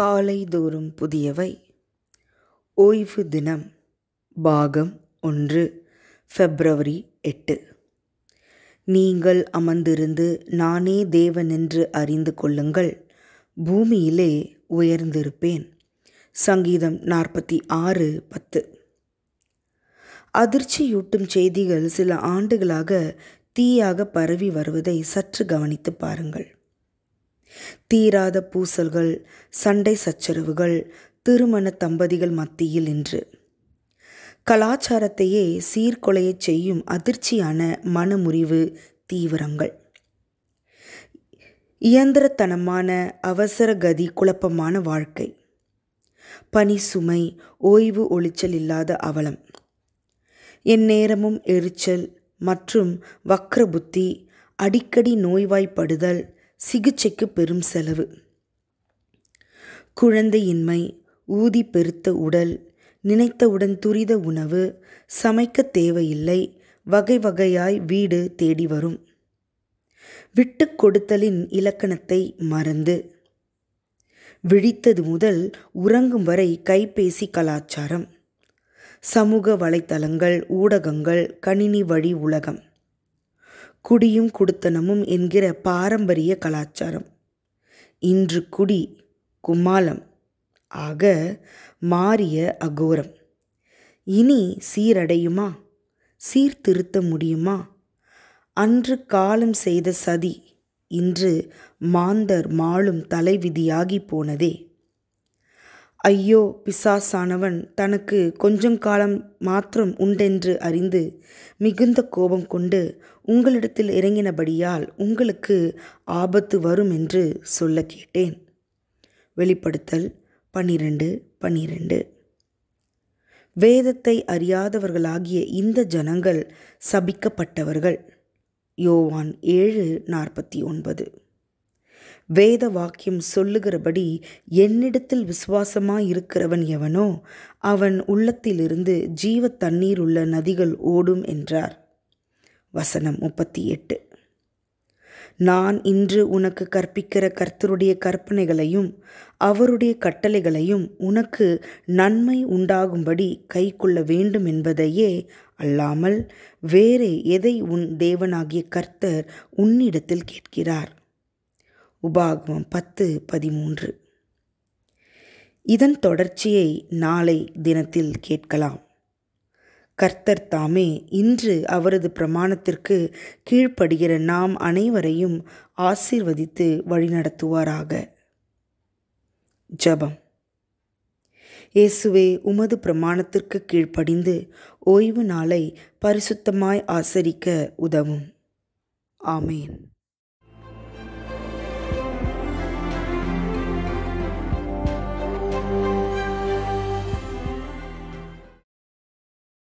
காலை தோறும் புதியவை ஓய்வு தினம் பாகம் ஒன்று ஃபெப்ரவரி எட்டு நீங்கள் அமர்ந்திருந்து நானே தேவன் என்று அறிந்து கொள்ளுங்கள் பூமியிலே உயர்ந்திருப்பேன் சங்கீதம் நாற்பத்தி ஆறு பத்து அதிர்ச்சியூட்டும் செய்திகள் சில ஆண்டுகளாக தீயாக பரவி வருவதை சற்று கவனித்து பாருங்கள் தீராத பூசல்கள் சண்டை சச்சரவுகள் திருமண தம்பதிகள் மத்தியில் இன்று கலாச்சாரத்தையே சீர்கொலையை செய்யும் அதிர்ச்சியான மனமுறிவு தீவிரங்கள் இயந்திரத்தனமான அவசர கதி குழப்பமான வாழ்க்கை பனி சுமை ஓய்வு ஒளிச்சல் இல்லாத அவலம் எந்நேரமும் எரிச்சல் மற்றும் வக்ர புத்தி அடிக்கடி நோய்வாய்ப்படுதல் சிகிச்சைக்கு பெரும் செலவு குழந்தையின்மை ஊதி பெருத்த உடல் நினைத்தவுடன் துரித உணவு சமைக்க தேவையில்லை வகை வகையாய் வீடு தேடி வரும் விட்டு கொடுத்தலின் இலக்கணத்தை மறந்து விழித்தது முதல் உறங்கும் வரை கைபேசி கலாச்சாரம் சமூக வலைத்தளங்கள் ஊடகங்கள் கணினி வழி உலகம் குடியும் குடுத்தனமும் என்கிற பாரம்பரிய கலாச்சாரம் இன்று குடி குமாலம் ஆக மாறிய அகோரம் இனி சீரடையுமா சீர்திருத்த முடியுமா அன்று காலம் செய்த சதி இன்று மாந்தர் மாளும் தலைவிதியாகி போனதே ஐயோ பிசாசானவன் தனக்கு கொஞ்சம் காலம் மாத்திரம் உண்டென்று அறிந்து மிகுந்த கோபம் கொண்டு உங்களிடத்தில் இறங்கினபடியால் உங்களுக்கு ஆபத்து வரும் என்று சொல்ல கேட்டேன் வெளிப்படுத்தல் பனிரெண்டு பனிரெண்டு வேதத்தை அறியாதவர்களாகிய இந்த ஜனங்கள் சபிக்கப்பட்டவர்கள் யோவான் ஏழு நாற்பத்தி ஒன்பது வேத வாக்கியம் சொல்லுகிறபடி என்னிடத்தில் விசுவாசமாக இருக்கிறவன் எவனோ அவன் உள்ளத்திலிருந்து ஜீவ தண்ணீர் உள்ள நதிகள் ஓடும் என்றார் வசனம் முப்பத்தி எட்டு நான் இன்று உனக்கு கற்பிக்கிற கர்த்தருடைய கற்பனைகளையும் அவருடைய கட்டளைகளையும் உனக்கு நன்மை உண்டாகும்படி கை கொள்ள வேண்டும் என்பதையே அல்லாமல் வேறே எதை உன் தேவனாகிய கர்த்தர் உன்னிடத்தில் கேட்கிறார் உபாகமம் பத்து பதிமூன்று இதன் தொடர்ச்சியை நாளை தினத்தில் கேட்கலாம் கர்த்தர் தாமே இன்று அவரது பிரமாணத்திற்கு கீழ்ப்படுகிற நாம் அனைவரையும் ஆசீர்வதித்து வழிநடத்துவாராக ஜபம் இயேசுவே உமது பிரமாணத்திற்கு கீழ்ப்படிந்து ஓய்வு நாளை பரிசுத்தமாய் ஆசரிக்க உதவும் ஆமேன்